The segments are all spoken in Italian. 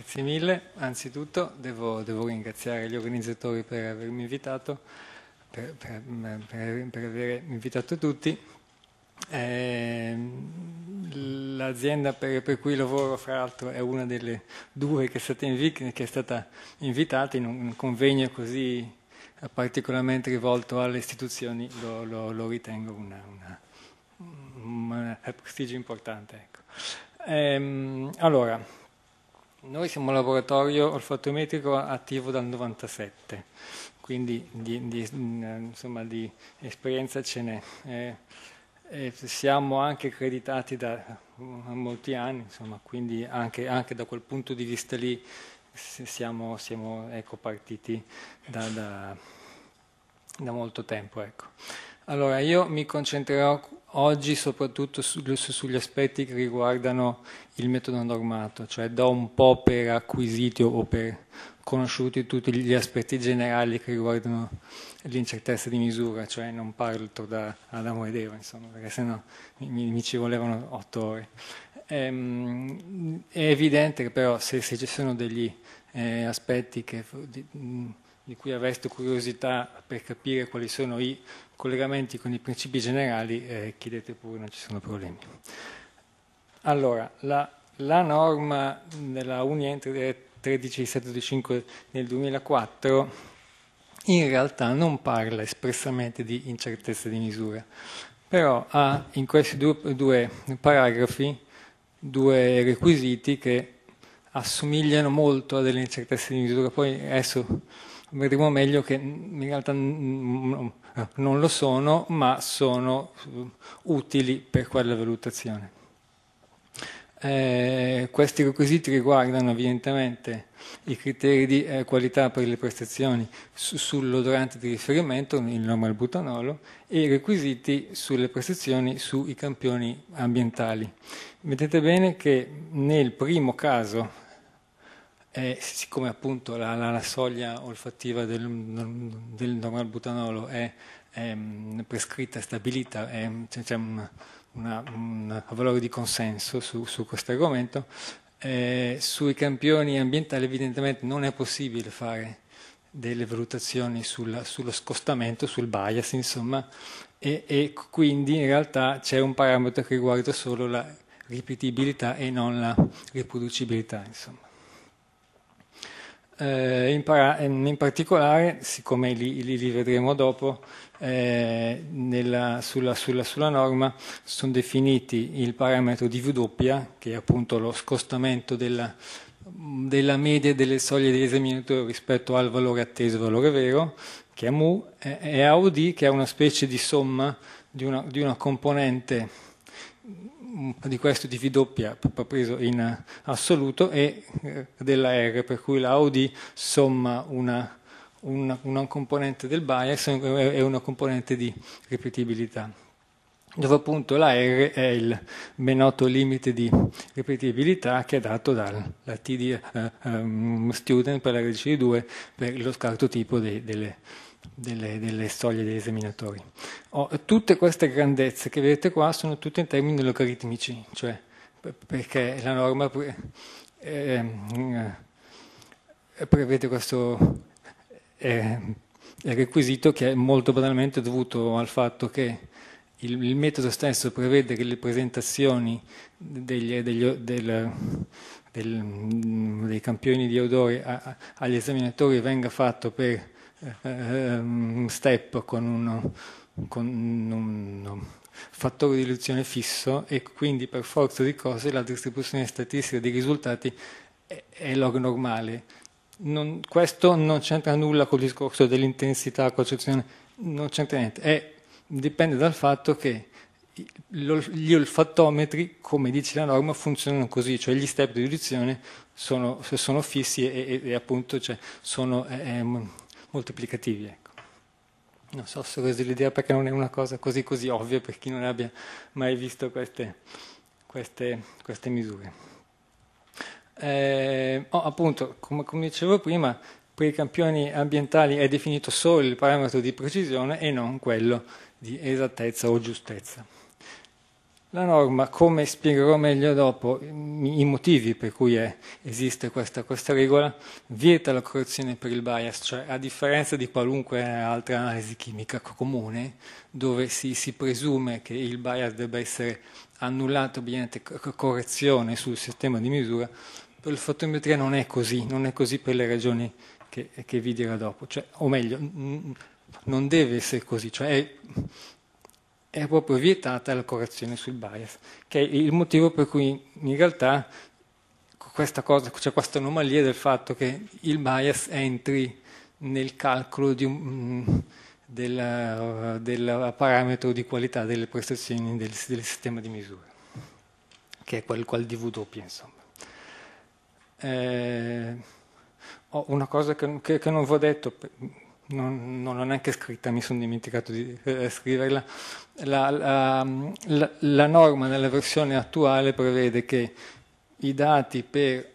Grazie mille, anzitutto devo, devo ringraziare gli organizzatori per avermi invitato, per, per, per, per aver invitato tutti. Eh, l'azienda per, per, cui lavoro, fra l'altro, è una delle due che è stata, invi- che è stata invitata in un convegno così eh, particolarmente rivolto alle istituzioni, lo, lo, lo ritengo una, una, una, un prestigio importante. Ecco. Eh, allora, noi siamo un laboratorio olfattometrico attivo dal 97, quindi di, di, mm, insomma, di esperienza ce n'è. Eh, eh, siamo anche accreditati da mm, molti anni, insomma, quindi anche, anche, da quel punto di vista lì siamo, siamo ecco, partiti da, da, da, molto tempo. Ecco. Allora, io mi concentrerò oggi soprattutto su, sugli aspetti che riguardano il metodo normato, cioè do un po' per acquisiti o per conosciuti tutti gli aspetti generali che riguardano l'incertezza di misura, cioè non parlo da Adamo ed Eva, insomma, perché sennò mi, mi ci volevano otto ore. Ehm, è evidente che però se, se ci sono degli eh, aspetti che... Di, di cui avreste curiosità per capire quali sono i collegamenti con i principi generali, eh, chiedete pure, non ci sono problemi. Allora, la, la norma della Unie 13725 eh, nel 2004 in realtà non parla espressamente di incertezza di misura, però ha in questi due, due paragrafi due requisiti che assomigliano molto a delle incertezze di misura. Poi adesso vedremo meglio che in realtà non lo sono, ma sono eh, utili per quella valutazione. Eh, questi requisiti riguardano evidentemente i criteri di eh, qualità per le prestazioni su, sull'odorante di riferimento, il nome al butanolo, e i requisiti sulle prestazioni sui campioni ambientali. Vedete bene che nel primo caso eh, siccome appunto la, la, la soglia olfattiva del, del normal è, è, mm, prescritta, stabilita, è, c'è, c'è un, una, un, valore di consenso su, su questo argomento, eh, sui campioni ambientali evidentemente non è possibile fare delle valutazioni sul, sullo scostamento, sul bias, insomma, e, e, quindi in realtà c'è un parametro che riguarda solo la ripetibilità e non la riproducibilità, insomma. Eh, in, para- in, particolare, siccome li, li, li vedremo dopo, eh, nella, sulla, sulla, sulla, norma sono definiti il parametro di W, che è appunto lo scostamento della, della media delle soglie di esaminatore rispetto al valore atteso, valore vero, che è mu, e AUD, che è una specie di somma di una, di una componente di questo di V doppia preso in assoluto e eh, della R, per cui la OD somma una, una, una componente del bias eh, e una componente di ripetibilità dove appunto la R è il ben noto limite di ripetibilità che è dato dalla TD uh, eh, um, ehm, student per la radice di 2 per lo scarto tipo de, delle, delle, delle soglie degli esaminatori. Oh, tutte queste grandezze che vedete qua sono tutte in termini logaritmici, cioè perché la norma pre, ehm, eh, prevede questo eh, requisito che è molto banalmente dovuto al fatto che il, il metodo stesso prevede che le presentazioni degli, degli, del, del, dei campioni di odore a, a, agli esaminatori venga fatto per eh, step con, uno, con un fattore di riduzione fisso e quindi per forza di cose la distribuzione statistica dei risultati è, log normale. Non, questo non c'entra nulla col discorso dell'intensità, cocezione, non c'entra niente, è, dipende dal fatto che gli olfattometri, come dice la norma, funzionano così, cioè gli step di riduzione sono, sono fissi e, e, e appunto cioè, sono... È, ehm, è, moltiplicativi. Ecco. Non so se ho reso l'idea perché non è una cosa così così ovvia per chi non abbia mai visto queste, queste, queste misure. Eh, oh, appunto, come, come dicevo prima, per i campioni ambientali è definito solo il parametro di precisione e non quello di esattezza o giustezza. La norma, come spiegherò meglio dopo, i motivi per cui è, esiste questa, questa, regola, vieta la correzione per il bias, cioè a differenza di qualunque altra analisi chimica comune, dove si, si presume che il bias debba essere annullato mediante correzione sul sistema di misura, per il fotometria non è così, non è così per le ragioni che, che vi dirò dopo, cioè, o meglio, non deve essere così, cioè è, è proprio vietata la correzione sul bias, che è il motivo per cui in realtà c'è cioè questa anomalia del fatto che il bias entri nel calcolo di un, mm, del, del, parametro di qualità delle prestazioni del, del sistema di misura, che è quel, quel DW insomma. Eh, una cosa che, che, che non vi ho detto, non, non l'ho neanche scritta, mi sono dimenticato di eh, scriverla, la, la, la, la, norma nella versione attuale prevede che i dati per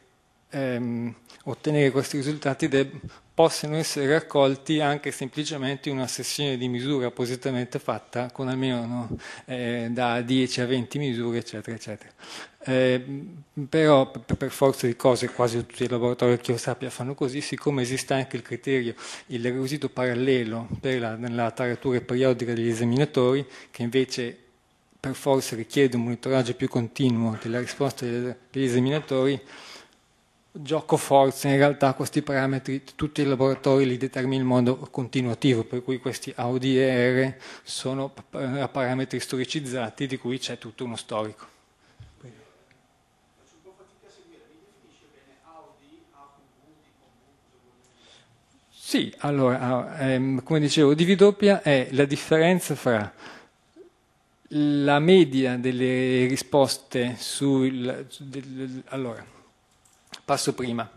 ehm, ottenere questi risultati deb- possano essere raccolti anche semplicemente in una sessione di misura appositamente fatta con almeno no, eh, da 10 a 20 misure, eccetera, eccetera. Eh, però per forza di cose quasi tutti i laboratori che io sappia fanno così, siccome esiste anche il criterio, il requisito parallelo per la, la taratura periodica degli esaminatori, che invece per forza richiede un monitoraggio più continuo della risposta degli esaminatori, gioco forza, in realtà questi parametri tutti i laboratori li determina in modo continuativo, per cui questi e R sono parametri storicizzati di cui c'è tutto uno storico. Sì, allora, ehm, come dicevo, DV doppia è la differenza fra la media delle risposte sul... Del, allora, passo prima.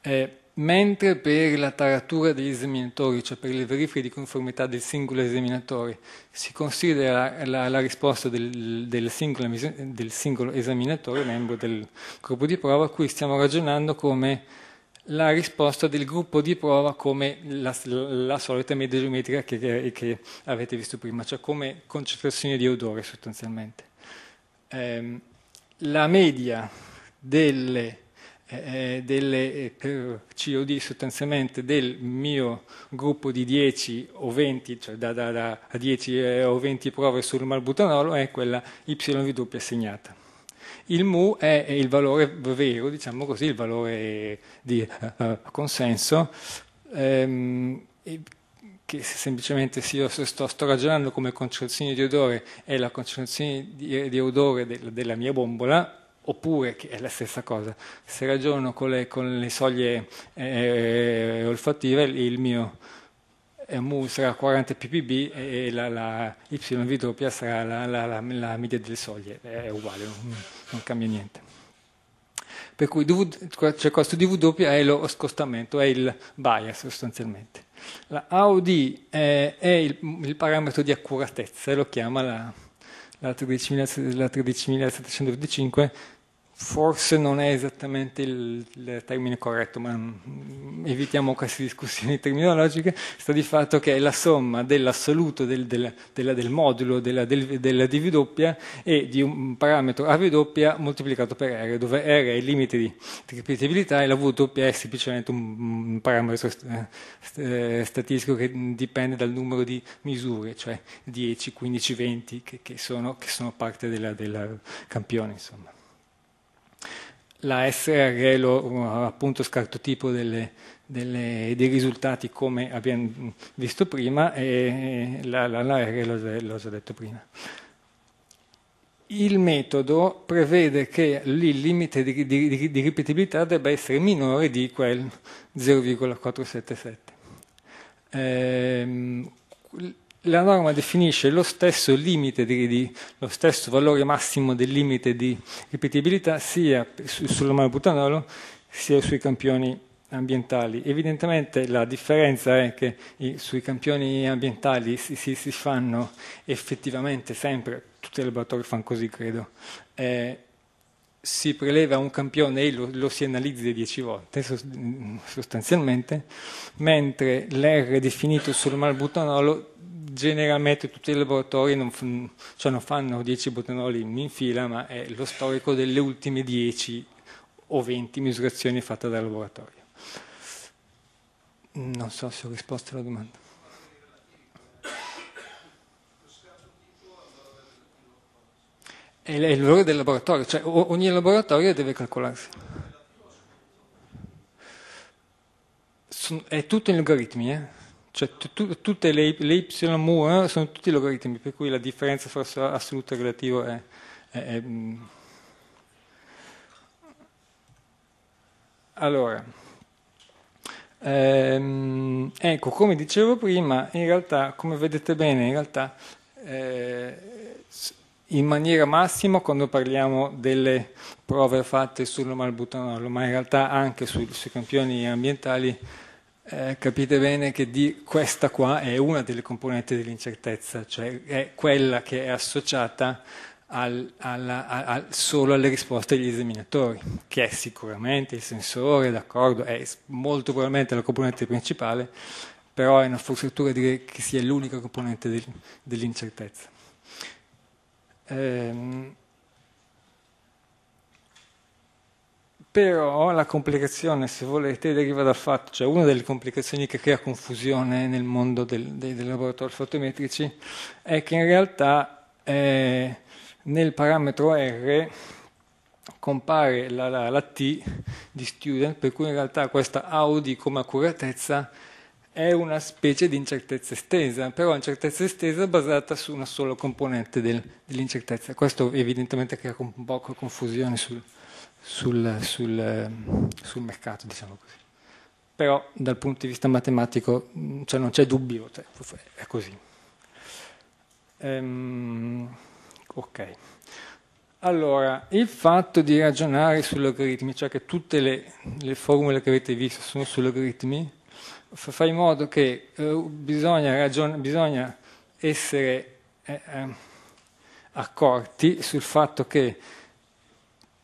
Eh, mentre per la taratura degli esaminatori, cioè per le verifiche di conformità del singolo esaminatore, si considera la, la risposta del, del, singolo, del, singolo, esaminatore, membro del gruppo di prova, qui stiamo ragionando come la risposta del gruppo di prova come la, la solita media geometrica che, che, che, avete visto prima, cioè come concentrazione di odore sostanzialmente. Eh, la media delle eh, eh, delle, eh, COD sostanzialmente del mio gruppo di 10 o 20, cioè da, da, da 10 eh, o 20 prove sul malbutanolo, è quella YV assegnata. Il mu è il valore vero, diciamo così, il valore di uh, consenso, ehm, che semplicemente se io sto, sto, ragionando come concentrazione di odore è la concentrazione di, di odore de, della mia bombola, Oppure, che è la stessa cosa, se ragiono con le, con le soglie eh, olfattive, il mio mu sarà 40 ppb e la, la yv doppia sarà la, la, la, media delle soglie, è uguale, non, non cambia niente. Per cui c'è cioè questo dv doppia è lo scostamento, è il bias sostanzialmente. La AOD è, è il, il, parametro di accuratezza, lo chiama la, la 13725 Forse non è esattamente il, il, termine corretto, ma mm, evitiamo queste discussioni terminologiche, sta di fatto che è la somma dell'assoluto del, del, della, del modulo della, del, della dv doppia e di un parametro av doppia moltiplicato per r, dove r è il limite di, di ripetibilità e la v doppia è semplicemente un, un parametro eh, st st eh, statistico che dipende dal numero di misure, cioè 10, 15, 20, che, che, sono, che sono, parte della, della campione. Insomma la SRE lo appunto scartotipo delle, delle, dei risultati come abbiamo visto prima e la, la, la R l'ho già detto prima. Il metodo prevede che il limite di, di, di ripetibilità debba essere minore di quel 0,477. Ehm, la norma definisce lo stesso, di, lo stesso valore massimo del limite di ripetibilità sia sull'omalobutanolo sia sui campioni ambientali. Evidentemente la differenza è che i, sui campioni ambientali si, si, si, fanno effettivamente sempre, tutti i laboratori fanno così credo, eh, si preleva un campione e lo, lo si analizza 10 volte sostanzialmente, mentre l'R definito sul malbutanolo generalmente tutti i laboratori non, cioè non fanno 10 botanoli in fila, ma è lo storico delle ultime 10 o 20 misurazioni fatte dal laboratorio. Non so se ho risposto alla domanda. È il valore del laboratorio, cioè ogni laboratorio deve calcolarsi. È tutto in logaritmi, eh? Cioè, tutte le, le y mu eh, sono tutti logaritmi, per cui la differenza forse assoluta e relativa è, è, è mm. Allora, ehm, ecco, come dicevo prima, in realtà, come vedete bene, in realtà, eh, in maniera massima quando parliamo delle prove fatte sul malbutanolo, ma in realtà anche su, sui campioni ambientali, eh, capite bene che di, questa qua è una delle componenti dell'incertezza, cioè è quella che è associata al, alla, al, solo alle risposte degli esaminatori, che è sicuramente il sensore, d'accordo, è molto probabilmente la componente principale, però è una forzatura dire che sia l'unica componente del, dell'incertezza. Ehm, però la complicazione, se volete, deriva dal fatto, cioè una delle complicazioni che crea confusione nel mondo del, dei, dei, laboratori fotometrici è che in realtà eh, nel parametro R compare la, la, la, T di student, per cui in realtà questa Audi come accuratezza è una specie di incertezza estesa, però incertezza estesa basata su una sola componente del, dell'incertezza. Questo evidentemente crea un po' confusione sul, sul, sul, eh, sul mercato, diciamo così. Però dal punto di vista matematico mm, cioè, non c'è dubbio, cioè, è così. Ehm, ok. Allora, il fatto di ragionare su logaritmi, cioè che tutte le, le formule che avete visto sono su logaritmi, fa in modo che eh, bisogna, ragion- bisogna, essere eh, eh, accorti sul fatto che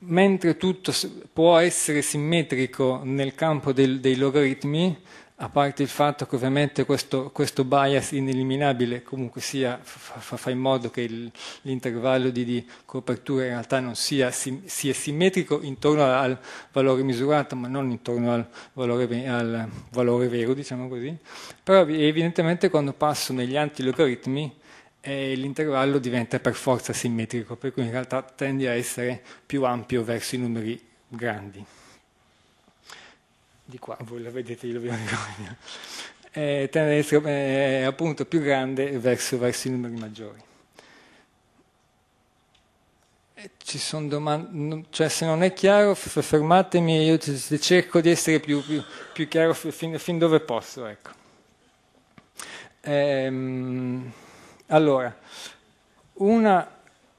mentre tutto può essere simmetrico nel campo del, dei logaritmi, a parte il fatto che ovviamente questo, questo bias ineliminabile comunque sia, fa, fa in modo che il, l'intervallo di, di, copertura in realtà non sia, sim, sia, simmetrico intorno al valore misurato, ma non intorno al valore, al valore vero, diciamo così. Però evidentemente quando passo negli antilogaritmi e l'intervallo diventa per forza simmetrico, per cui in realtà tende a essere più ampio verso i numeri grandi. Di qua, voi lo vedete, io lo vedo ancora. Eh, tende ad essere eh, appunto più grande verso, verso i numeri maggiori. Ci sono domande, cioè se non è chiaro fermatemi, io cerco di essere più, più, più chiaro fin, fin, dove posso. Ecco. Ehm... Allora, una,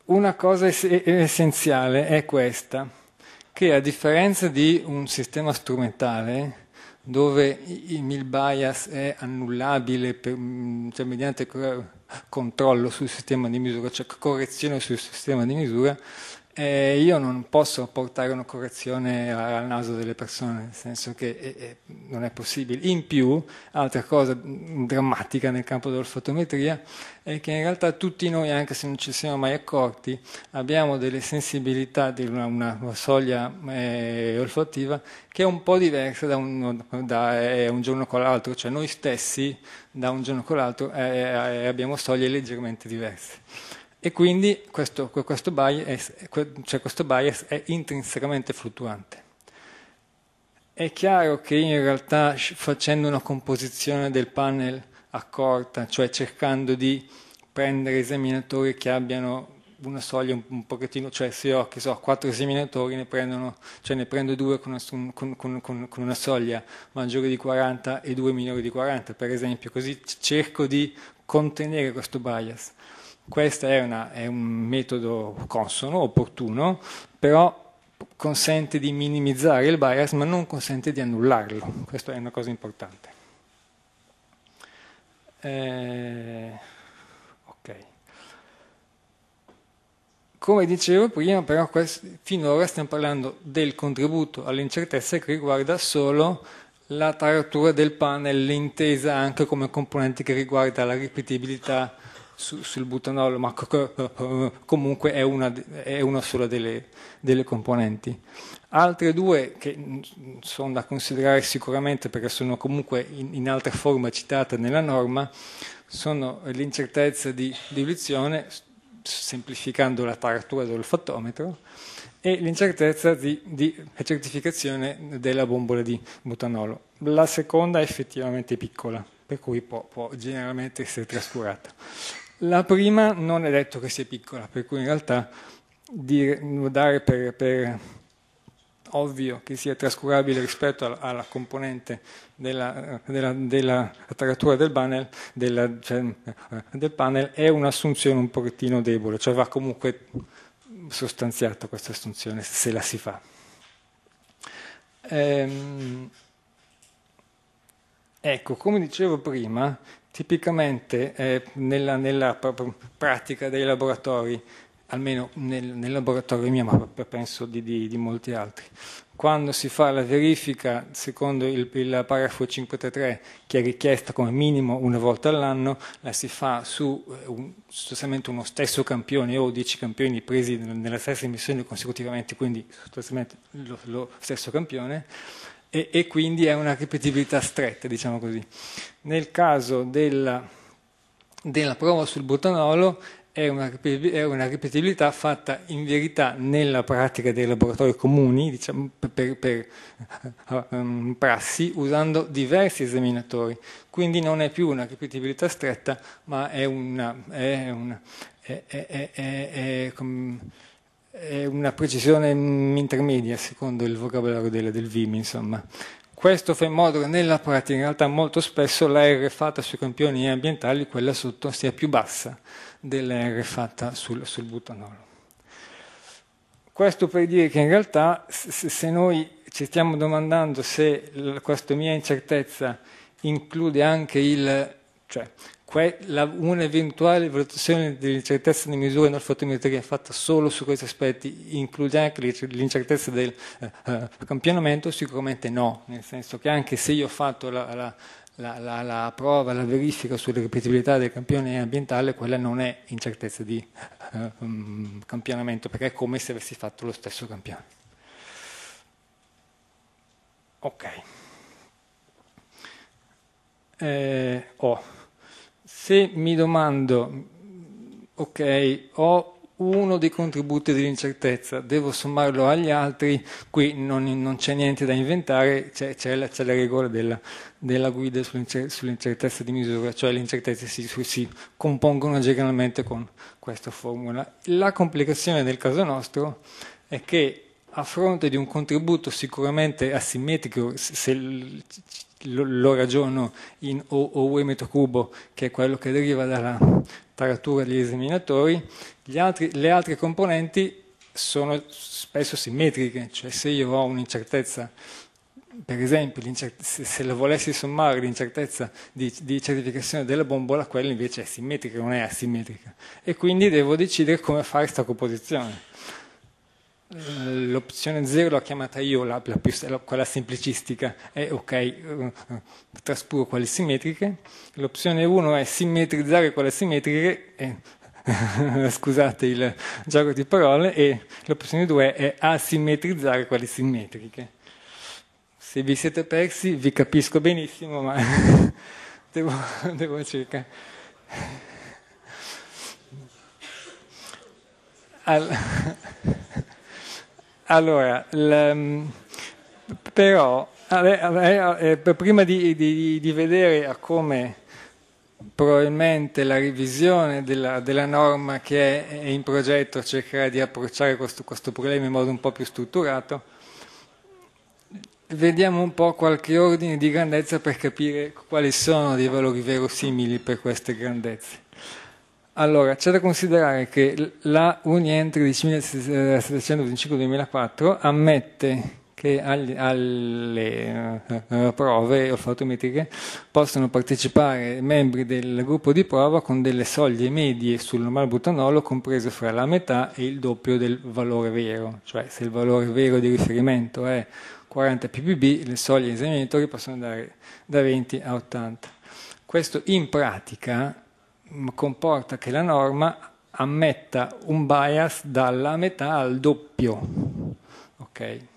una cosa ess- essenziale è questa, che a differenza di un sistema strumentale, dove il bias è annullabile per, mm, cioè mediante controllo sul sistema di misura, cioè correzione sul sistema di misura, eh, io non posso portare una correzione al naso delle persone, nel senso che eh, eh non è possibile. In più, altra cosa drammatica nel campo dell'olfattometria è che in realtà tutti noi, anche se non ci siamo mai accorti, abbiamo delle sensibilità di una, una soglia eh, olfattiva che è un po' diversa da un, da, eh, un giorno con l'altro, cioè noi stessi da un giorno con l'altro eh, abbiamo soglie leggermente diverse. E quindi questo, questo, bias, cioè questo bias è intrinsecamente fluttuante. È chiaro che in realtà facendo una composizione del panel accorta, cioè cercando di prendere esaminatori che abbiano una soglia un, pochettino, cioè se ho che so, quattro esaminatori ne, prendono, cioè ne prendo due con una, con, con, con una, soglia maggiore di 40 e due minori di 40, per esempio, così cerco di contenere questo bias. Questo è, è, un metodo consono, opportuno, però consente di minimizzare il bias ma non consente di annullarlo. Questa è una cosa importante. Eh, okay. Come dicevo prima, però finora stiamo parlando del contributo all'incertezza che riguarda solo la taratura del panel intesa anche come componente che riguarda la ripetibilità su, sul butanolo, ma comunque è una, è una sola delle, delle, componenti. Altre due che sono da considerare sicuramente perché sono comunque in, in altra forma citate nella norma, sono l'incertezza di diluizione, semplificando la taratura dell'olfattometro, e l'incertezza di, di, certificazione della bombola di butanolo. La seconda è effettivamente piccola, per cui può, può generalmente essere trascurata. La prima non è detto che sia piccola, per cui in realtà dire, dare per, per ovvio che sia trascurabile rispetto alla, alla componente della, della, della, taratura del panel, della, cioè, del panel è un'assunzione un pochettino debole, cioè va comunque sostanziata questa assunzione se la si fa. Ehm, ecco, come dicevo prima, Tipicamente eh, nella, nella, pratica dei laboratori, almeno nel, nel laboratorio mio, ma penso di, di, di, molti altri, quando si fa la verifica secondo il, il paragrafo 53, che è richiesta come minimo una volta all'anno, la si fa su eh, un, sostanzialmente uno stesso campione o 10 campioni presi nella stessa emissione consecutivamente, quindi sostanzialmente lo, lo stesso campione e, e quindi è una ripetibilità stretta, diciamo così. Nel caso della, della prova sul butanolo è una, è una, ripetibilità fatta in verità nella pratica dei laboratori comuni, diciamo, per, per um, prassi, usando diversi esaminatori. Quindi non è più una ripetibilità stretta, ma è una... È una è, è una precisione intermedia secondo il vocabolario della del VIM, insomma. Questo fa in modo che nella pratica in realtà molto spesso la R fatta sui campioni ambientali, quella sotto, sia più bassa della R fatta sul, sul butanolo. Questo per dire che in realtà se, se noi ci stiamo domandando se questa mia incertezza include anche il, cioè un'eventuale valutazione dell'incertezza delle misure in orfottometria fatta solo su questi aspetti include anche l'incertezza del eh, eh, campionamento? Sicuramente no, nel senso che anche se io ho fatto la, la la, la, la, prova, la verifica sulla ripetibilità del campione ambientale, quella non è incertezza di eh, um, campionamento, perché è come se avessi fatto lo stesso campione. Ok. Eh, oh se mi domando, ok, ho uno dei contributi dell'incertezza, devo sommarlo agli altri, qui non, non c'è niente da inventare, c'è, c'è, la, c'è la, regola della, della guida sull'incer- sull'incertezza di misura, cioè le incertezze si, si compongono generalmente con questa formula. La complicazione del caso nostro è che a fronte di un contributo sicuramente asimmetrico, se lo ragiono in OUE metro cubo, che è quello che deriva dalla taratura degli esaminatori, altri, le altre componenti sono spesso simmetriche, cioè se io ho un'incertezza, per esempio se lo volessi sommare l'incertezza di, di certificazione della bombola, quella invece è simmetrica, non è asimmetrica, e quindi devo decidere come fare questa composizione eh, l'opzione 0 l'ho chiamata io, la, la più, la, quella semplicistica, è eh, ok, uh, eh, traspuro quelle simmetriche. L'opzione 1 è simmetrizzare quelle simmetriche, e, scusate il gioco di parole, e l'opzione 2 è asimmetrizzare quelle simmetriche. Se vi siete persi vi capisco benissimo, ma devo, devo cercare. All- Allora, però, eh, prima di, di, di vedere a come probabilmente la revisione della, della norma che è, è, in progetto cercherà di approcciare questo, questo, problema in modo un po' più strutturato, vediamo un po' qualche ordine di grandezza per capire quali sono dei valori verosimili per queste grandezze. Allora, c'è da considerare che la Unientri 10725-2004 ammette che alle, alle uh, eh, prove olfatometriche possono partecipare membri del gruppo di prova con delle soglie medie sul normale butanolo compreso fra la metà e il doppio del valore vero, cioè se il valore vero di riferimento è 40 ppb, le soglie esaminatori possono andare da 20 a 80. Questo in pratica comporta che la norma ammetta un bias dalla metà al doppio. Okay?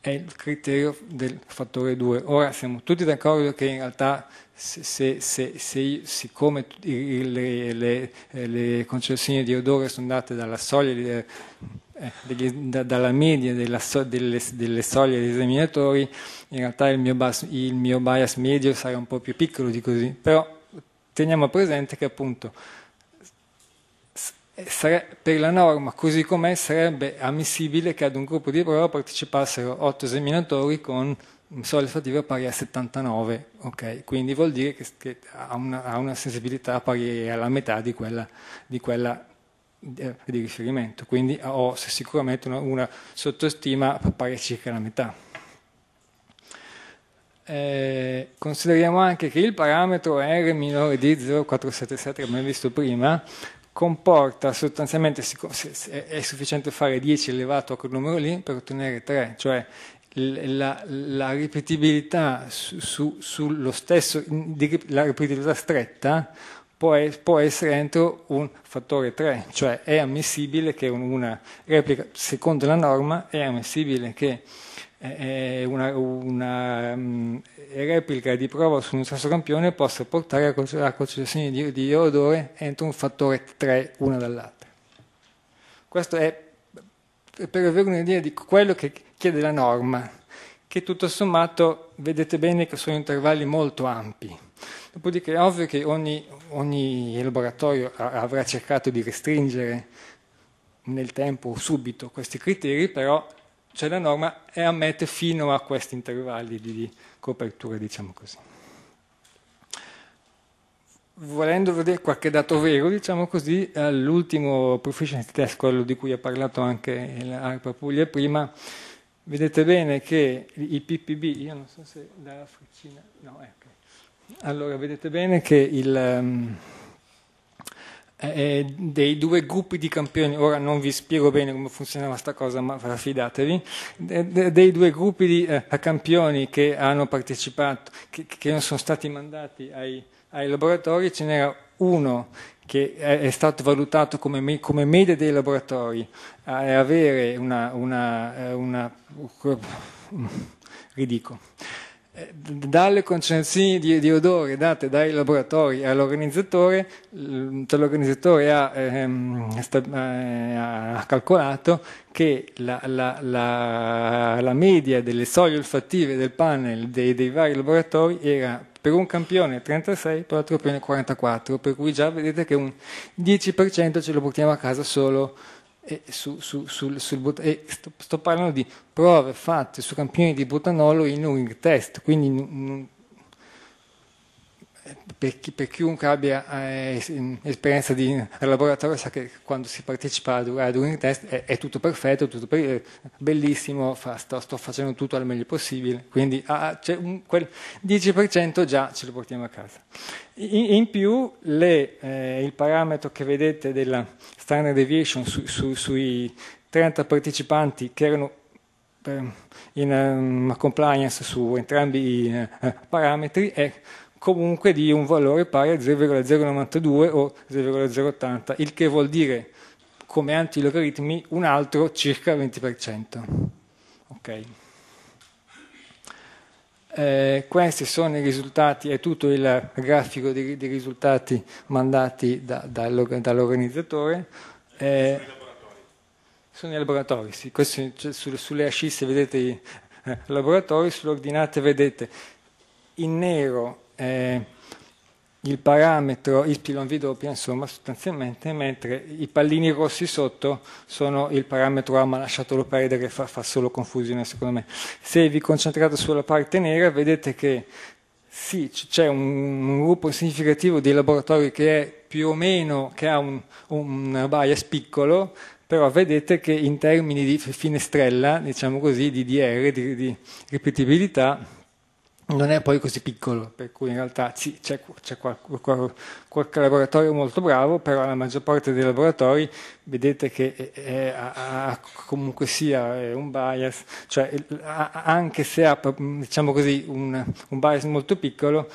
È il criterio del fattore 2. Ora siamo tutti d'accordo che in realtà se, se, se, se siccome le, le, eh, le, concessioni di odore sono date dalla soglia di, eh, eh degli, da, dalla media so, delle, delle, soglie degli esaminatori, in realtà il mio, bas, il mio bias medio sarà un po' più piccolo di così, però teniamo presente che appunto per la norma così com'è sarebbe ammissibile che ad un gruppo di prova partecipassero 8 esaminatori con un solo fattivo pari a 79, okay? quindi vuol dire che, che ha, una, ha, una, sensibilità pari alla metà di quella, di, quella di, eh, di riferimento, quindi ho sicuramente una, una sottostima pari a circa la metà. Eh, consideriamo anche che il parametro R minore di 0,477 come visto prima comporta sostanzialmente, è sufficiente fare 10 elevato a quel numero lì per ottenere 3, cioè la, la ripetibilità su, su, sullo stesso, la ripetibilità stretta può, può, essere entro un fattore 3, cioè è ammissibile che una replica, secondo la norma, è ammissibile che una, una, mm, replica di prova su un stesso campione possa portare a concentrazioni di, di odore entro un fattore 3 una dall'altra. Questo è per avere un'idea di quello che chiede la norma, che tutto sommato vedete bene che sono intervalli molto ampi. Dopodiché è ovvio che ogni, ogni laboratorio avrà cercato di restringere nel tempo subito questi criteri, però cioè la norma è ammette fino a questi intervalli di copertura, diciamo così. Volendo vedere qualche dato vero, diciamo così, eh, l'ultimo proficiency test, quello di cui ha parlato anche l'ARPA Puglia prima, vedete bene che i PPB, io non so se dalla freccina, no, ecco. Allora, vedete bene che il... Um, eh, eh, dei due gruppi di campioni, ora non vi spiego bene come funzionava questa cosa, ma fidatevi, eh, dei due gruppi di eh, campioni che hanno partecipato, che, che, non sono stati mandati ai, ai laboratori, ce n'era uno che è, stato valutato come, me, come, media dei laboratori, eh, avere una, una, eh, una, una ridicolo eh, dalle concentrazioni di, di, odore date dai laboratori all'organizzatore, cioè l'organizzatore ha, ehm, eh, ha, calcolato che la, la, la, la, media delle soglie olfattive del panel dei, dei, vari laboratori era per un campione 36, per l'altro campione 44, per cui già vedete che un 10% ce lo portiamo a casa solo e, su, su, sul, sul, e sto, sto, parlando di prove fatte su campioni di butanolo in urine test, quindi in, in, per, chi, per, chiunque abbia eh, esperienza di laboratorio sa che quando si partecipa ad, ad un test è, è, tutto perfetto, tutto per, eh, bellissimo, fa, sto, sto, facendo tutto al meglio possibile, quindi ah, ah un, quel 10% già ce lo portiamo a casa. In, in più le, eh, il parametro che vedete della standard deviation su, su, sui 30 partecipanti che erano ehm, in um, compliance su entrambi i eh, eh, parametri è comunque di un valore pari a 0,092 o 0,080, il che vuol dire come antilogaritmi un altro circa 20%. Ok. Eh, questi sono i risultati, è tutto il grafico di, dei risultati mandati da, da, dall'organizzatore. Eh, sono i laboratori, sì, cioè, su, sulle ascisse vedete i eh, laboratori, sulle ordinate vedete in nero eh, il parametro, il doppia, insomma, sostanzialmente, mentre i pallini rossi sotto sono il parametro A, ma lasciatelo perdere, fa, fa solo confusione secondo me. Se vi concentrate sulla parte nera, vedete che sì, c'è un, un, gruppo significativo di laboratori che è più o meno, che ha un, un bias piccolo, però vedete che in termini di finestrella, diciamo così, di DR, di, di ripetibilità, non è poi così piccolo, per cui in realtà sì, c'è, c'è qualche, qualche, laboratorio molto bravo, però la maggior parte dei laboratori vedete che è, è, ha, comunque sia un bias, cioè anche se ha diciamo così, un, un bias molto piccolo,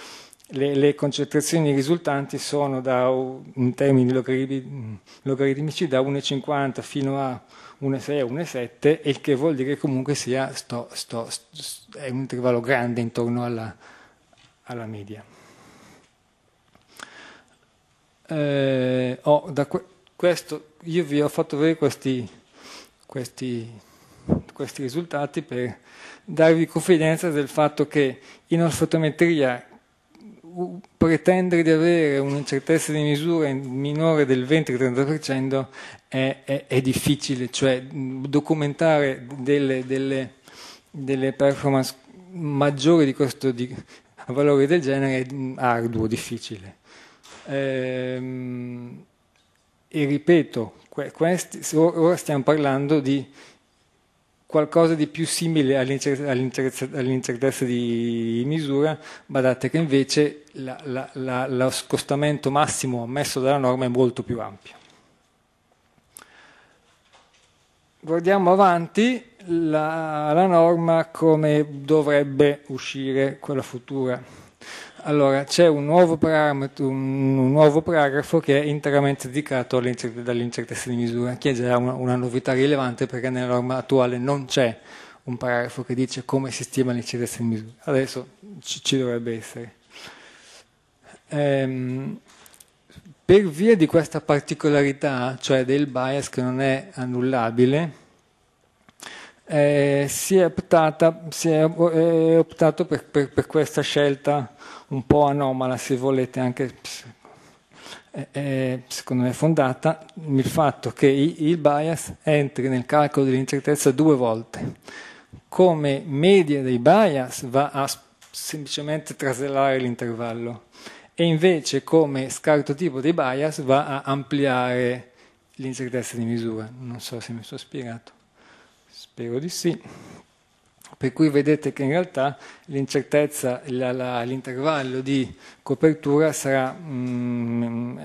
le, le, concentrazioni risultanti sono da, in termini logaritmici da 1,50 fino a 1,6 a 1,7 il che vuol dire comunque sia sto, sto, sto, è un intervallo grande intorno alla, alla media. Eh, oh, que- questo, io vi ho fatto vedere questi, questi, questi risultati per darvi confidenza del fatto che in olfattometria pretendere di avere un'incertezza di misura minore del 20-30% è, è, è, difficile, cioè documentare delle, delle, delle performance maggiori di questo di, a valori del genere è arduo, difficile. Ehm, e ripeto, questi, ora stiamo parlando di qualcosa di più simile all'incertezza di misura, badate che invece la, la, la, lo scostamento massimo ammesso dalla norma è molto più ampio. Guardiamo avanti la norma come dovrebbe uscire quella futura. Allora, c'è un nuovo, un nuovo, paragrafo che è interamente dedicato all'incertezza di misura, che è già una, una, novità rilevante perché nella norma attuale non c'è un paragrafo che dice come si stima l'incertezza di misura. Adesso ci, ci dovrebbe essere. Ehm, per via di questa particolarità, cioè del bias che non è annullabile, eh, si, è optata, si è, eh, optato per, per, per questa scelta un po' anomala se volete, anche secondo me fondata, il fatto che il bias entri nel calcolo dell'incertezza due volte. Come media dei bias va a semplicemente traslare l'intervallo e invece come scarto tipo dei bias va a ampliare l'incertezza di misura. Non so se mi sono spiegato, spero di sì. Per cui vedete che in realtà l'incertezza, l'intervallo di copertura sarà mh, mm,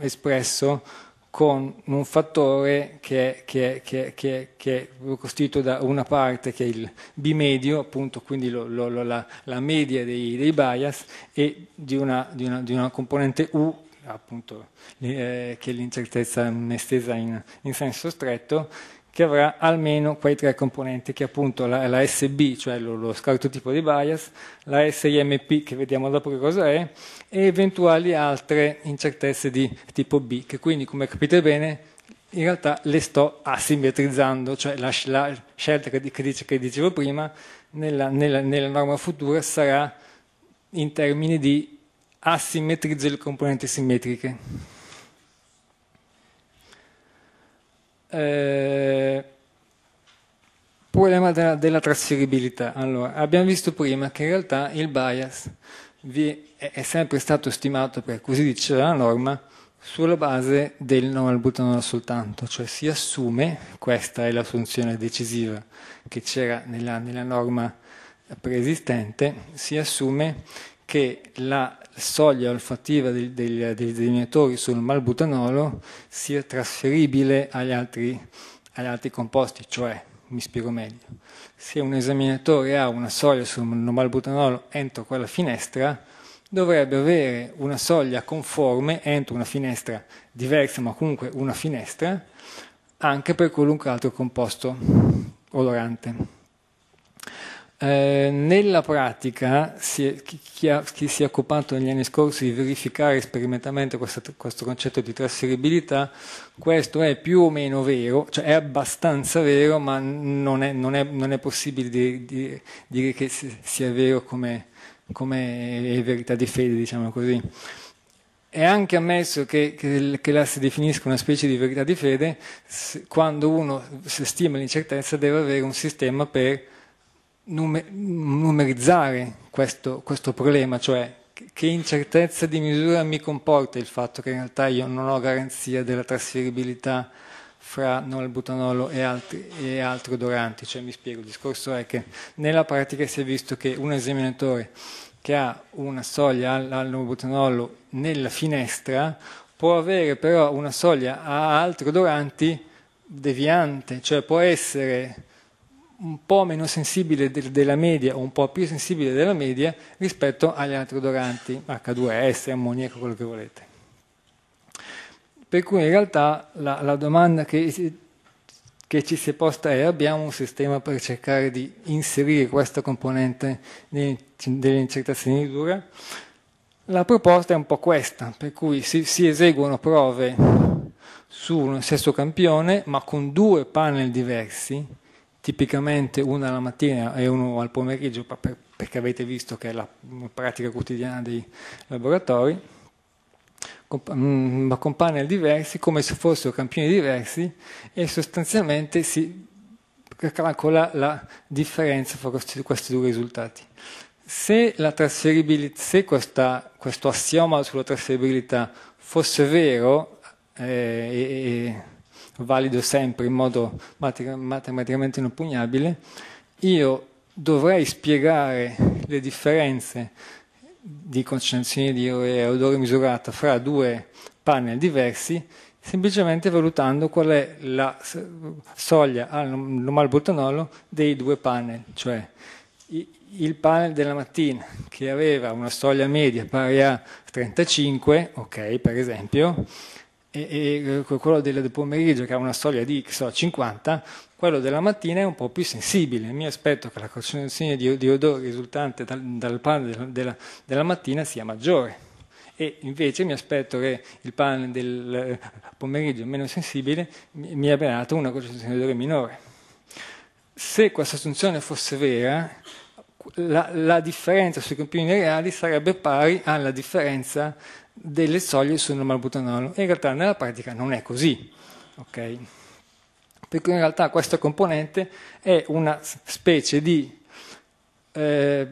espresso con un fattore che è, che, è, che, è, che è, costituito da una parte che è il bimedio, appunto, quindi lo, lo, lo, la, la, media dei, dei, bias, e di una, di una, di una componente U, appunto, eh, che è l'incertezza estesa in, in senso stretto, che avrà almeno quei tre componenti, che è appunto la, la SB, cioè lo, lo, scarto tipo di bias, la SIMP, che vediamo dopo che cosa è, e eventuali altre incertezze di tipo B, che quindi, come capite bene, in realtà le sto asimmetrizzando, cioè la, la scelta che, che, dice, che, dicevo prima nella, nella, nella norma futura sarà in termini di asimmetrizzo le componenti simmetriche. Eh, problema della, della trasferibilità. Allora, abbiamo visto prima che in realtà il bias è, è, sempre stato stimato, per così dice la norma, sulla base del non al butanolo soltanto, cioè si assume, questa è l'assunzione decisiva che c'era nella, nella norma preesistente, si assume che la soglia olfattiva degli, dei, dei delineatori sul malbutanolo sia trasferibile agli altri, agli altri composti, cioè, mi spiego meglio, se un esaminatore ha una soglia sul malbutanolo entro quella finestra, dovrebbe avere una soglia conforme entro una finestra diversa, ma comunque una finestra, anche per qualunque altro composto odorante. Eh, nella pratica, è, chi, chi, ha, chi, si è occupato negli anni scorsi di verificare sperimentalmente questo, questo, concetto di trasferibilità, questo è più o meno vero, cioè è abbastanza vero, ma non è, non è, non è possibile dire, dire, dire, che sia vero come, come verità di fede, diciamo così. È anche ammesso che, che, che, la si definisca una specie di verità di fede se, quando uno, se stima l'incertezza, deve avere un sistema per numerizzare questo, questo problema, cioè che incertezza di misura mi comporta il fatto che in realtà io non ho garanzia della trasferibilità fra nolbutanolo e altri, e altri odoranti. Cioè, mi spiego, il discorso è che nella pratica si è visto che un esaminatore che ha una soglia al, al nella finestra può avere però una soglia a altri odoranti deviante, cioè può essere un po' meno sensibile de della media o un po' più sensibile della media rispetto agli altri odoranti, H2S, ammoniaco, quello che volete. Per cui in realtà la, la domanda che, che, ci si è posta è abbiamo un sistema per cercare di inserire questa componente nelle, incertazioni di dura? La proposta è un po' questa, per cui si, si eseguono prove su uno stesso campione ma con due panel diversi tipicamente una alla mattina e uno al pomeriggio, perché avete visto che è la pratica quotidiana dei laboratori, mm, ma con panel diversi, come se fossero campioni diversi, e sostanzialmente si calcola la differenza fra questi due risultati. Se, se questa, questo assioma sulla trasferibilità fosse vero, eh, valido sempre in modo matematicamente inoppugnabile, io dovrei spiegare le differenze di concentrazione di odore misurata fra due panel diversi semplicemente valutando qual è la soglia all'omalbutanolo dei due panel, cioè il panel della mattina che aveva una soglia media pari a 35, ok, per esempio, e, e eh, quello del, pomeriggio che ha una storia di so, 50, quello della mattina è un po' più sensibile. Mi aspetto che la concentrazione di, di odore risultante dal, dal pane della, della, della, mattina sia maggiore. E invece mi aspetto che il pane del eh, pomeriggio meno sensibile mi, mi abbia dato una concentrazione di odore minore. Se questa assunzione fosse vera, la, la differenza sui campioni reali sarebbe pari alla differenza delle soglie sul normalbutanolo. In realtà nella pratica non è così, ok? Perché in realtà questa componente è una specie di... Eh,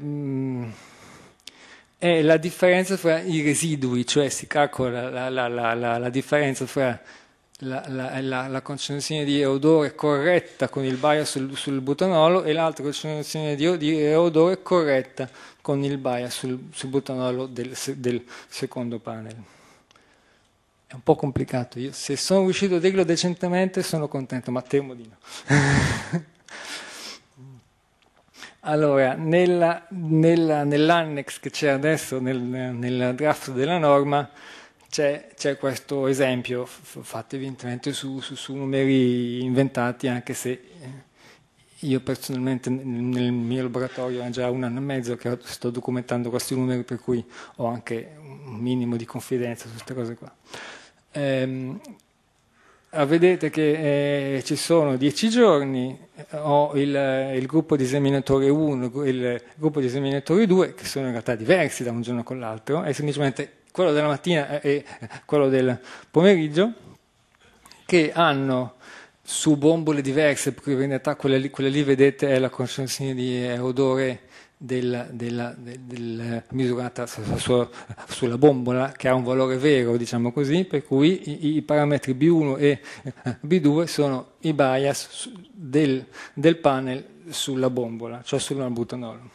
è la differenza fra i residui, cioè si calcola la, la, la, la differenza fra la, concentrazione di odore corretta con il bias sul, sul butanolo e l'altra concentrazione di, di odore corretta con il bias sul, sul buttonolo del, del, secondo panel. È un po' complicato, Io, se sono riuscito a dirlo decentemente sono contento, ma temo di no. allora, nella, nella, nell'annex che c'è adesso, nel, nel draft della norma, c'è, c'è, questo esempio, fatto evidentemente su, su, su, numeri inventati, anche se eh, io personalmente nel mio laboratorio è già un anno e mezzo che sto documentando questi numeri, per cui ho anche un minimo di confidenza su queste cose qua. Ehm, ah, vedete che eh, ci sono dieci giorni, eh, ho il, il gruppo di esaminatore 1 e il gruppo di esaminatore 2, che sono in realtà diversi da un giorno con l'altro, è semplicemente quello della mattina e quello del pomeriggio, che hanno su bombole diverse, perché in realtà quella lì, quella lì vedete è la concentrazione di odore della, della, della, eh, misurata sulla, sulla bombola che ha un valore vero, diciamo così, per cui i, i parametri B1 e eh, B2 sono i bias del, del panel sulla bombola, cioè sull'albutanolo.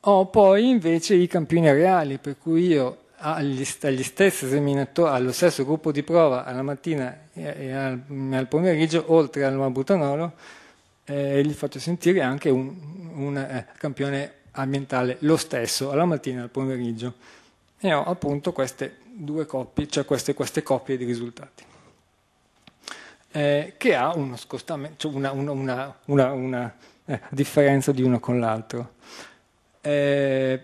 Ho poi invece i campioni reali, per cui io agli, agli stessi esaminatori, allo stesso gruppo di prova alla mattina e, e al, al, pomeriggio, oltre al all'abutanolo, eh, gli faccio sentire anche un, un eh, campione ambientale lo stesso, alla mattina e al pomeriggio. E ho appunto queste due coppie, cioè queste, queste coppie di risultati. Eh, che ha uno scostamento, cioè una, una, una, una eh, differenza di uno con l'altro. Eh,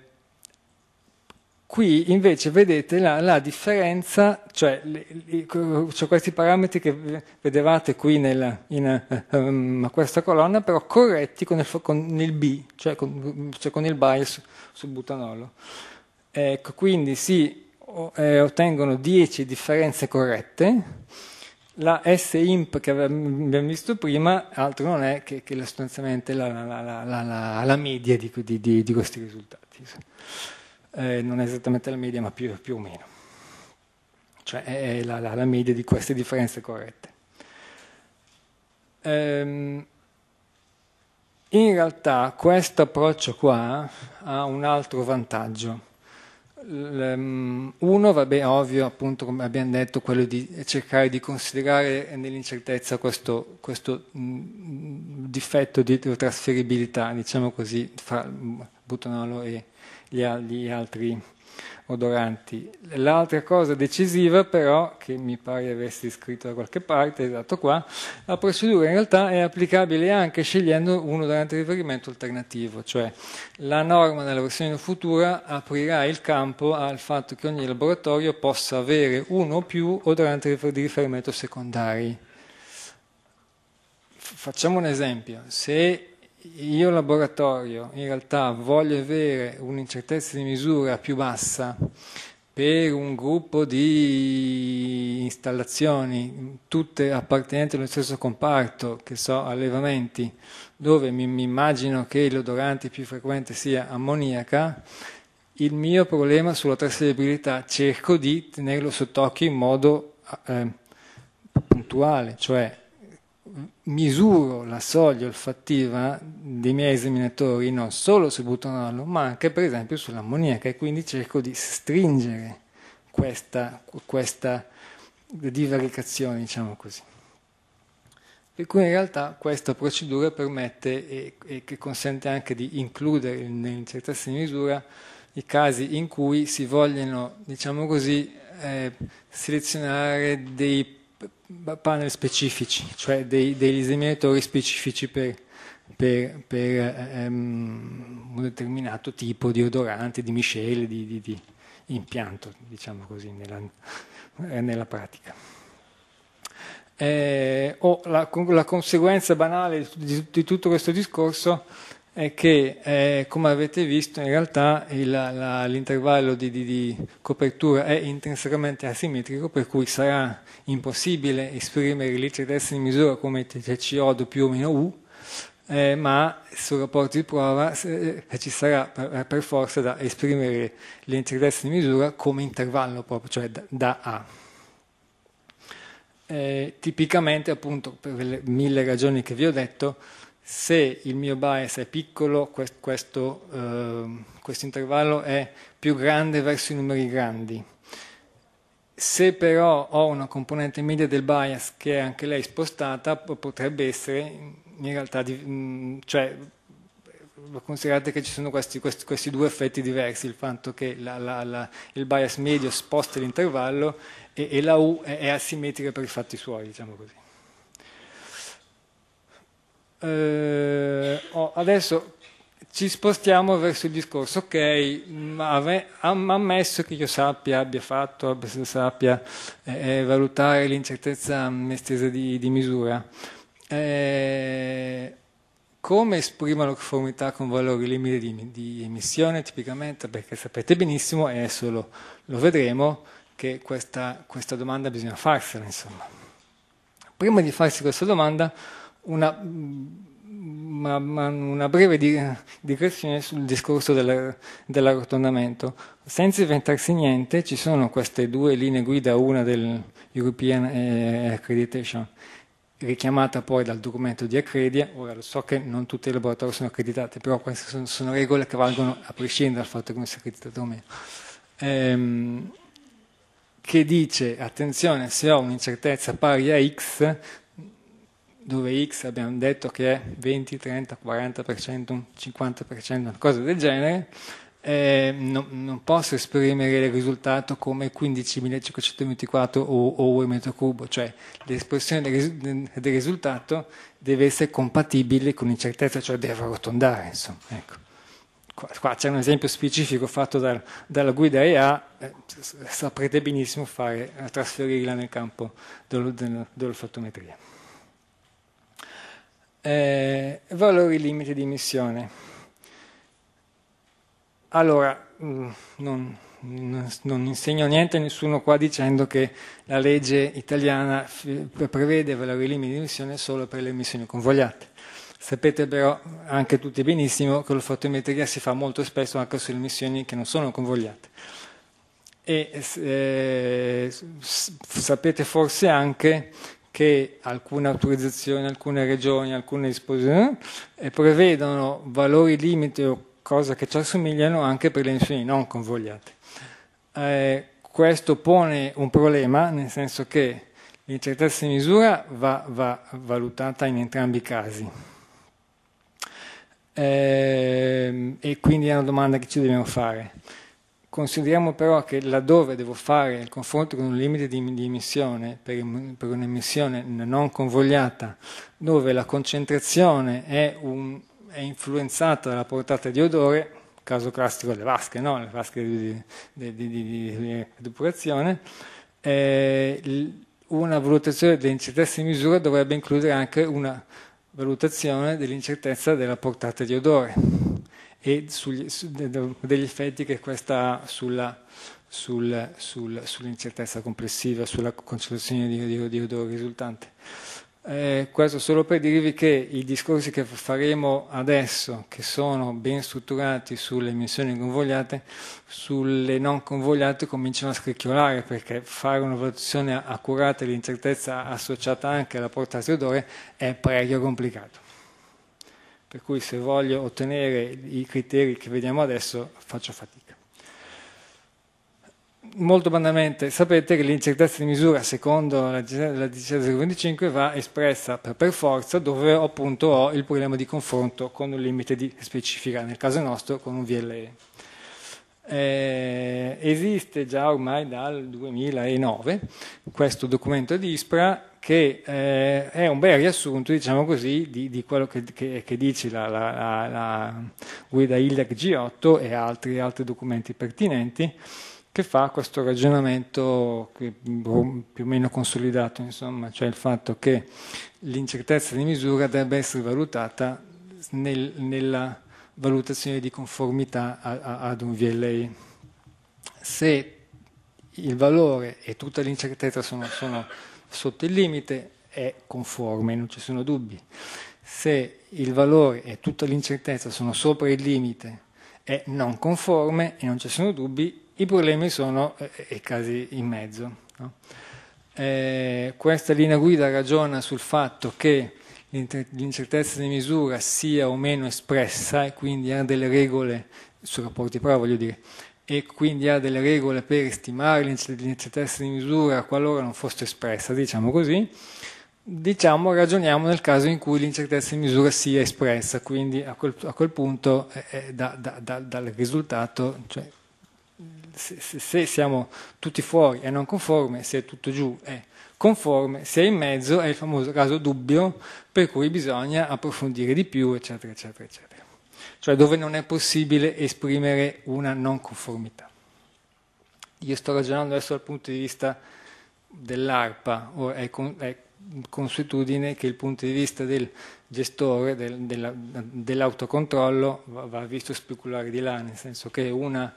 Qui invece vedete la, la differenza, cioè, le, le, cioè, questi parametri che vedevate qui nel, in um, questa colonna, però corretti con il, con il B, cioè con, cioè con, il bias sul butanolo. Ecco, quindi si eh, ottengono 10 differenze corrette, la S-imp che abbiamo visto prima altro non è che, che sostanzialmente la, la, la, la media di, di, di, di questi risultati eh, non è esattamente la media, ma più, più o meno. Cioè è la, la, la, media di queste differenze corrette. Ehm, in realtà questo approccio qua ha un altro vantaggio. Ehm, uno, vabbè, ovvio, appunto, come abbiamo detto, quello di cercare di considerare nell'incertezza questo, questo mh, mm, difetto di trasferibilità, diciamo così, fra Butonolo e gli, gli altri odoranti. L'altra cosa decisiva però, che mi pare avessi scritto da qualche parte, esatto qua, la procedura in realtà è applicabile anche scegliendo un odorante di riferimento alternativo, cioè la norma nella versione futura aprirà il campo al fatto che ogni laboratorio possa avere uno o più odoranti di riferimento secondari. Facciamo un esempio, se io laboratorio in realtà voglio avere un'incertezza di misura più bassa per un gruppo di installazioni, tutte appartenenti allo stesso comparto, che so, allevamenti, dove mi, mi immagino che l'odorante più frequente sia ammoniaca, il mio problema sulla trasferibilità cerco di tenerlo sott'occhio in modo eh, puntuale, cioè misuro la soglia olfattiva dei miei esaminatori non solo sul butanolo, ma anche per esempio sull'ammoniaca e quindi cerco di stringere questa, questa divaricazione, diciamo così. Per cui in realtà questa procedura permette e, e che consente anche di includere in certa misura i casi in cui si vogliono, diciamo così, eh, selezionare dei panel specifici, cioè dei, degli esaminatori specifici per, per, per um, un determinato tipo di odorante, di miscele, di, di, di impianto, diciamo così, nella, eh, nella pratica. Eh, oh, la, la, conseguenza banale di, di tutto questo discorso è che, eh, come avete visto, in realtà il, la, l'intervallo di, di, di, copertura è intrinsecamente asimmetrico, per cui sarà impossibile esprimere le di misura come TCO più o meno U, eh, ma sul rapporto di prova eh, ci sarà per, eh, per, forza da esprimere le di misura come intervallo proprio, cioè da, da A. Eh, tipicamente, appunto, per le mille ragioni che vi ho detto, se il mio bias è piccolo, questo, eh, questo intervallo è più grande verso i numeri grandi. Se però ho una componente media del bias che è anche lei spostata, potrebbe essere in realtà, di, mm, cioè, considerate che ci sono questi, questi, questi, due effetti diversi, il fatto che la, la, la, il bias medio sposta l'intervallo e, e la U è, è asimmetrica per i fatti suoi, diciamo così eh, oh, adesso ci spostiamo verso il discorso, ok, ammesso che io sappia, abbia fatto, abbia, sappia eh, eh valutare l'incertezza estesa di, di, misura, eh, come esprimo la conformità con valori limite di, di, emissione tipicamente? Perché sapete benissimo, e adesso lo, lo vedremo, che questa, questa domanda bisogna farsela, insomma. Prima di farsi questa domanda una, ma, ma una breve digressione sul discorso del, dell'arrotondamento. Senza inventarsi niente, ci sono queste due linee guida, una del European eh, Accreditation, richiamata poi dal documento di Accredia. Ora lo so che non tutti i laboratori sono accreditati, però queste sono, sono regole che valgono a prescindere dal fatto che uno sia accreditato o meno. Ehm, che dice attenzione se ho un'incertezza pari a x dove X abbiamo detto che è 20, 30, 40%, 50%, una cosa del genere, eh, no, non posso esprimere il risultato come 15.524 o, owe metro cubo, cioè l'espressione del, del, risultato deve essere compatibile con l'incertezza, cioè deve arrotondare. Insomma, ecco. Qua, qua c'è un esempio specifico fatto dal, dalla guida EA, eh, saprete benissimo fare, trasferirla nel campo dell'olfattometria. Del eh, valori limite di emissione. Allora, mm, non, non insegno niente a nessuno qua dicendo che la legge italiana prevede valori limiti di emissione solo per le emissioni convogliate. Sapete però anche tutti benissimo che la fotometria si fa molto spesso anche sulle emissioni che non sono convogliate. E eh, sapete forse anche che alcune autorizzazioni, alcune regioni, alcune disposizioni eh, prevedono valori limite o cose che ci assomigliano anche per le emissioni non convogliate. Eh, questo pone un problema, nel senso che l'incertezza di misura va, va, valutata in entrambi i casi. Eh, e quindi è una domanda che ci dobbiamo fare. Consideriamo però che laddove devo fare il confronto con un limite di, di emissione, per, per un'emissione non convogliata, dove la concentrazione è, un, è, influenzata dalla portata di odore, caso classico delle vasche, no? le vasche di, di, di depurazione, eh, una valutazione dell'incertezza di misura dovrebbe includere anche una valutazione dell'incertezza della portata di odore e sugli, su, de, de, degli effetti che questa ha sulla, sul, sul, sull'incertezza complessiva, sulla concentrazione di, di, di odore risultante. Eh, questo solo per dirvi che i discorsi che faremo adesso, che sono ben strutturati sulle emissioni convogliate, sulle non convogliate cominciano a scricchiolare perché fare una valutazione accurata dell'incertezza associata anche alla portata di odore è parecchio complicato per cui se voglio ottenere i criteri che vediamo adesso faccio fatica. Molto banalmente sapete che l'incertezza di misura secondo la DC025 va espressa per forza dove appunto ho il problema di confronto con un limite di specifica, nel caso nostro con un VLE. Eh, esiste già ormai dal 2009 questo documento di ISPRA che eh, è un bel riassunto, diciamo così, di, di quello che, che, che, dice la, la, la, la guida ILAC G8 e altri, altri, documenti pertinenti, che fa questo ragionamento che, boh, più o meno consolidato, insomma, cioè il fatto che l'incertezza di misura debba essere valutata nel, nella valutazione di conformità a, a, ad un VLA. Se il valore e tutta l'incertezza sono, sono sotto il limite è conforme, non ci sono dubbi. Se il valore e tutta l'incertezza sono sopra il limite è non conforme e non ci sono dubbi, i problemi sono i eh, eh, casi in mezzo. No? Eh, questa linea guida ragiona sul fatto che l'incertezza di misura sia o meno espressa e quindi ha delle regole sui rapporti però voglio dire, e quindi ha delle regole per stimare l'incertezza di misura qualora non fosse espressa, diciamo così, diciamo ragioniamo nel caso in cui l'incertezza di misura sia espressa, quindi a quel, a quel punto eh, da, da, da, dal risultato, cioè, se, se, se, siamo tutti fuori è non conforme, se è tutto giù è conforme, se è in mezzo è il famoso caso dubbio per cui bisogna approfondire di più, eccetera, eccetera, eccetera cioè dove non è possibile esprimere una non conformità. Io sto ragionando adesso dal punto di vista dell'ARPA, è, con, è, consuetudine che il punto di vista del gestore del, della, dell'autocontrollo va, va, visto speculare di là, nel senso che una,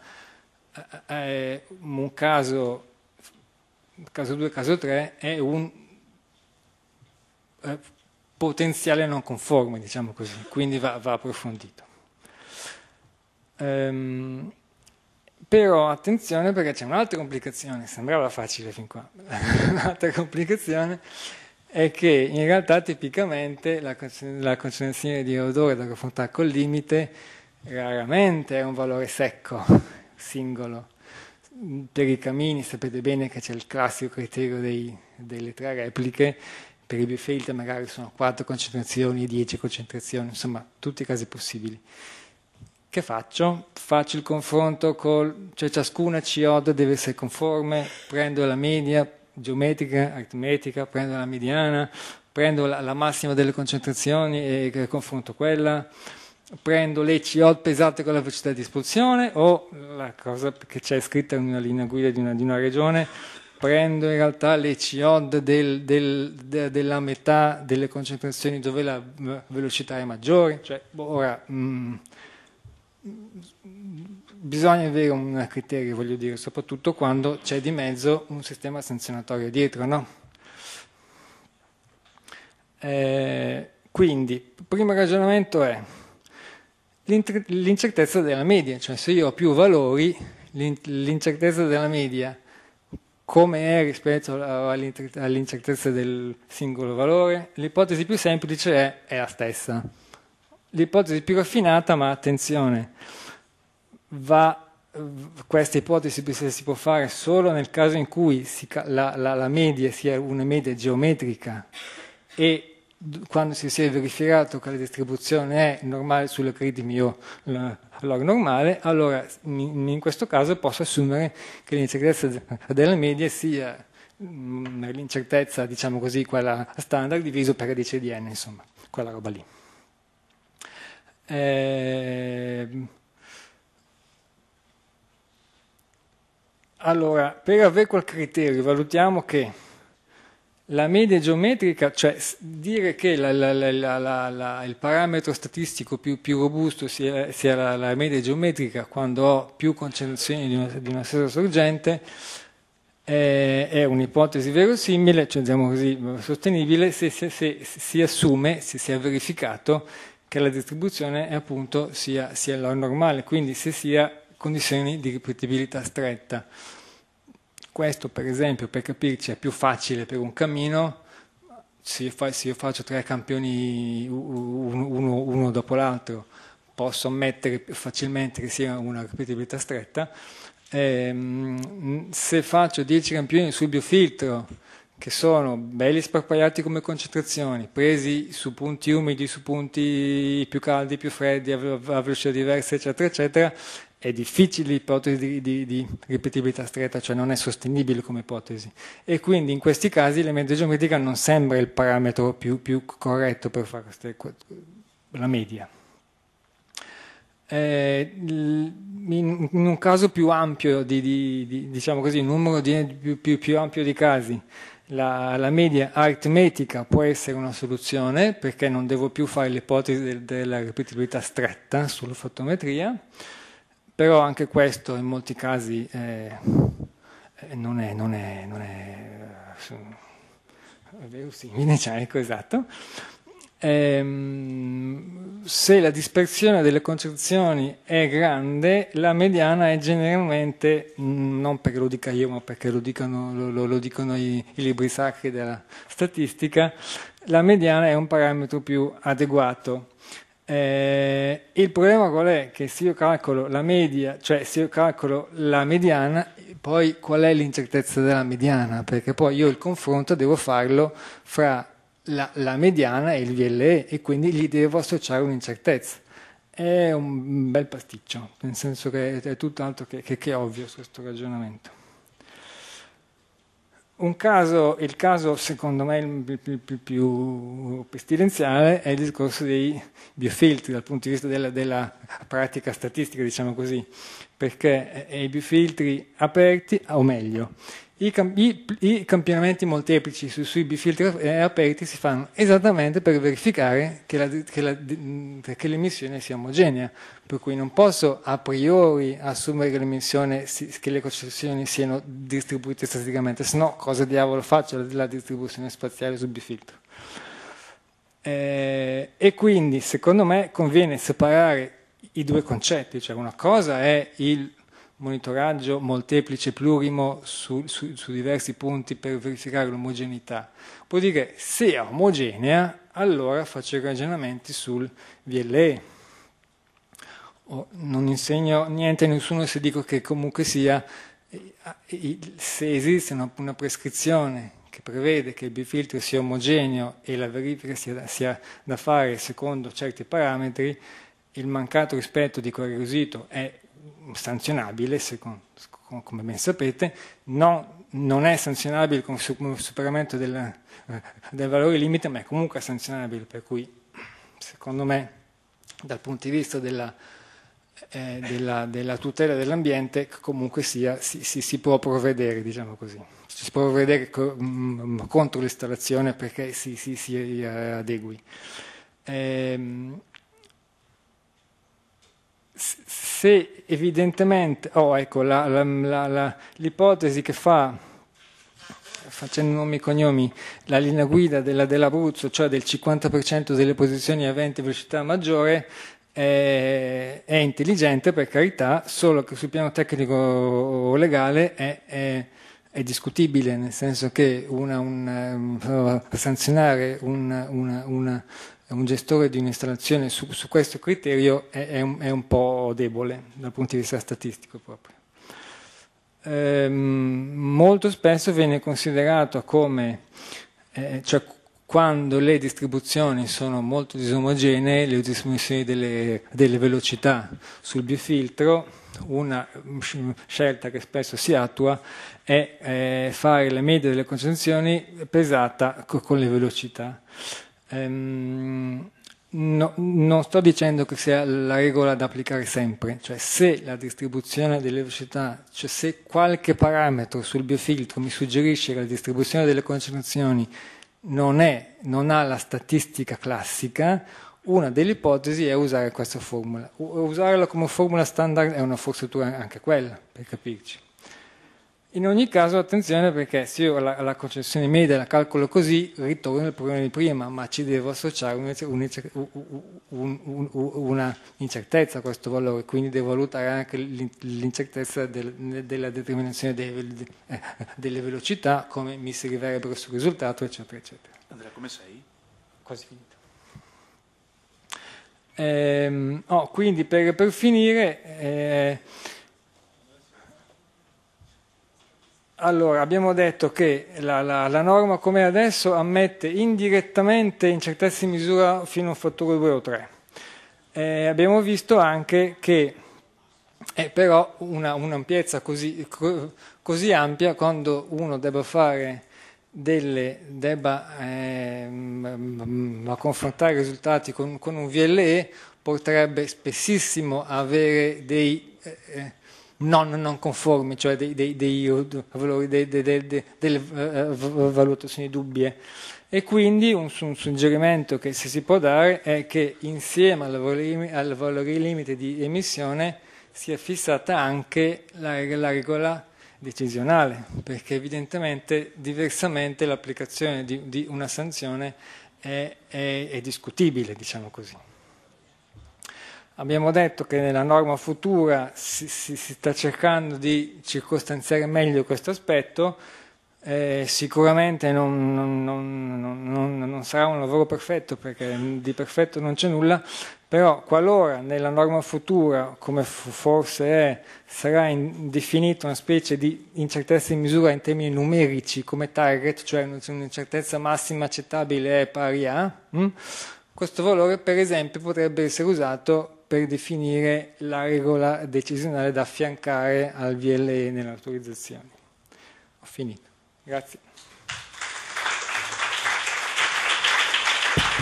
eh, un caso, caso 2, caso 3 è un eh, potenziale non conforme, diciamo così, quindi va, va approfondito. Ehm, però attenzione perché c'è un'altra complicazione, sembrava facile fin qua, un'altra complicazione è che in realtà tipicamente la, la concentrazione di odore da confrontare col limite raramente è un valore secco, singolo. Per i camini sapete bene che c'è il classico criterio dei, delle tre repliche, per i bifilt magari sono 4 concentrazioni, 10 concentrazioni, insomma tutti i casi possibili. Che faccio? Faccio il confronto con, cioè ciascuna COD deve essere conforme, prendo la media geometrica, aritmetica, prendo la mediana, prendo la, la massima delle concentrazioni e, e confronto quella prendo le COD pesate con la velocità di espulsione o la cosa che c'è scritta in una linea guida di una, di una regione, prendo in realtà le COD del, del, de, della metà delle concentrazioni dove la velocità è maggiore. Cioè, boh, ora, mh, mm, bisogna avere un criterio, voglio dire, soprattutto quando c'è di mezzo un sistema sanzionatorio dietro, no? eh, quindi, primo ragionamento è l'incertezza della media, cioè se io ho più valori, l'incertezza della media come è rispetto all'incertezza del singolo valore? L'ipotesi più semplice è, è la stessa l'ipotesi più raffinata, ma attenzione, va, questa ipotesi si può fare solo nel caso in cui si, la, la, la, media sia una media geometrica e quando si sia verificato che la distribuzione è normale sulle sull'acritmi o l'or normale, allora in questo caso posso assumere che l'incertezza della media sia mm, l'incertezza, diciamo così, quella standard diviso per 10 di n, insomma, quella roba lì. Eh, allora, per avere quel criterio, valutiamo che la media geometrica, cioè dire che la, la, la, il parametro statistico più, più robusto sia, sia la, media geometrica quando ho più concentrazioni di una, di una stessa sorgente, eh, è un'ipotesi verosimile, cioè diciamo così, sostenibile, se, se, se si assume, se si è verificato, che la distribuzione è appunto sia, sia la normale, quindi se sia condizioni di ripetibilità stretta. Questo per esempio, per capirci, è più facile per un cammino, se io, fa, se io faccio tre campioni uno, uno, dopo l'altro, posso ammettere facilmente che sia una ripetibilità stretta. Eh, se faccio 10 campioni sul biofiltro, che sono belli sparpagliati come concentrazioni, presi su punti umidi, su punti più caldi, più freddi, a, velocità diverse, eccetera, eccetera, è difficile l'ipotesi di, di, di, ripetibilità stretta, cioè non è sostenibile come ipotesi. E quindi in questi casi l'elemento geometrica non sembra il parametro più, più corretto per fare la media. Eh, in, un caso più ampio, di, di, di, diciamo così, un numero più, più, più ampio di casi, la, la, media aritmetica può essere una soluzione perché non devo più fare l'ipotesi del, della ripetibilità stretta sulla fotometria, però anche questo in molti casi eh, eh non è, non è, non è, non è, è ecco, esatto ehm, se la dispersione delle concezioni è grande, la mediana è generalmente, mm, non perché lo dica io, ma perché lo, dicono, lo, lo dicono i, i libri sacri della statistica, la mediana è un parametro più adeguato. Eh, il problema qual è? Che se io calcolo la media, cioè se io calcolo la mediana, poi qual è l'incertezza della mediana? Perché poi io il confronto devo farlo fra la, la mediana è il VLE e quindi gli devo associare un'incertezza. È un bel pasticcio, nel senso che è tutt'altro che, che, che ovvio questo ragionamento. Un caso, il caso secondo me il più, più, più, pestilenziale è il discorso dei biofiltri dal punto di vista della, della pratica statistica, diciamo così, perché eh, i biofiltri aperti, o meglio, i, i, i campionamenti molteplici sui, sui bifiltri aperti si fanno esattamente per verificare che, la, che, la, che l'emissione sia omogenea, per cui non posso a priori assumere che, si, che le concessioni siano distribuite staticamente, se no cosa diavolo faccio della distribuzione spaziale sul bifiltro? Eh, e quindi secondo me conviene separare i due concetti, cioè una cosa è il monitoraggio molteplice plurimo su, su, su diversi punti per verificare l'omogeneità. Può dire se è omogenea, allora faccio i ragionamenti sul VLE. non insegno niente a nessuno se dico che comunque sia, eh, se esiste una, una prescrizione che prevede che il bifiltro sia omogeneo e la verifica sia da, sia da fare secondo certi parametri, il mancato rispetto di quel requisito è sanzionabile, se con, come ben sapete, no, non è sanzionabile con superamento del, del valore limite, ma è comunque sanzionabile, per cui secondo me dal punto di vista della, eh, della, della tutela dell'ambiente comunque sia, si, si, si, può provvedere, diciamo così. Si può provvedere co, mh, mm, contro l'installazione perché si, si eh, adegui. Ehm, se evidentemente, oh ecco, la, la, la, l'ipotesi che fa, facendo nomi e cognomi, la linea guida della, dell'Abruzzo, cioè del 50% delle posizioni aventi velocità maggiore, è, è, intelligente per carità, solo che sul piano tecnico o legale è, è è discutibile, nel senso che una, eh, eh, una, sanzionare una, un gestore di un'installazione su, su, questo criterio è, è, un, è, un, po' debole dal punto di vista statistico proprio. Ehm, molto spesso viene considerato come, eh, cioè quando le distribuzioni sono molto disomogenee, le distribuzioni delle, delle velocità sul biofiltro, una scelta che spesso si attua è eh, fare la media delle concentrazioni pesata co con le velocità. Ehm, no, non sto dicendo che sia la regola da applicare sempre, cioè se la distribuzione delle velocità, cioè se qualche parametro sul biofiltro mi suggerisce che la distribuzione delle concentrazioni non, è, non ha la statistica classica, una delle ipotesi è usare questa formula. Usarla come formula standard è una forzatura anche quella, per capirci. In ogni caso attenzione perché se io la, la concessione media la calcolo così, ritorno al problema di prima, ma ci devo associare un, un, un, una incertezza a questo valore, quindi devo valutare anche l'incertezza del, della determinazione dei, eh, delle velocità, come mi si riverbero sul risultato, eccetera, eccetera. Andrea, come sei? Quasi finito. Ehm, oh, quindi per, per finire... Eh, Allora, abbiamo detto che la, la, la norma come adesso ammette indirettamente incertezze in misura fino a un fattore 2 o 3. Eh, abbiamo visto anche che è eh, però una, un'ampiezza così, così, ampia quando uno debba fare delle, debba eh, confrontare i risultati con, con, un VLE potrebbe spessissimo avere dei eh, eh non, non conformi, cioè dei, dei, dei valori, delle eh, eh, valutazioni dubbie. E quindi un, un, suggerimento che si può dare è che insieme al valore, al valore limite di emissione sia fissata anche la, la regola decisionale, perché evidentemente diversamente l'applicazione di, di una sanzione è, è, è discutibile, diciamo così. Abbiamo detto che nella norma futura si, si, si sta cercando di circostanziare meglio questo aspetto, eh, sicuramente non, non, non, non, sarà un lavoro perfetto perché di perfetto non c'è nulla, però qualora nella norma futura, come forse è, sarà in, definita una specie di incertezza di misura in termini numerici come target, cioè un'incertezza massima accettabile è pari a, mh, hm? questo valore per esempio potrebbe essere usato per definire la regola decisionale da affiancare al VLE nelle autorizzazioni. Ho finito. Grazie.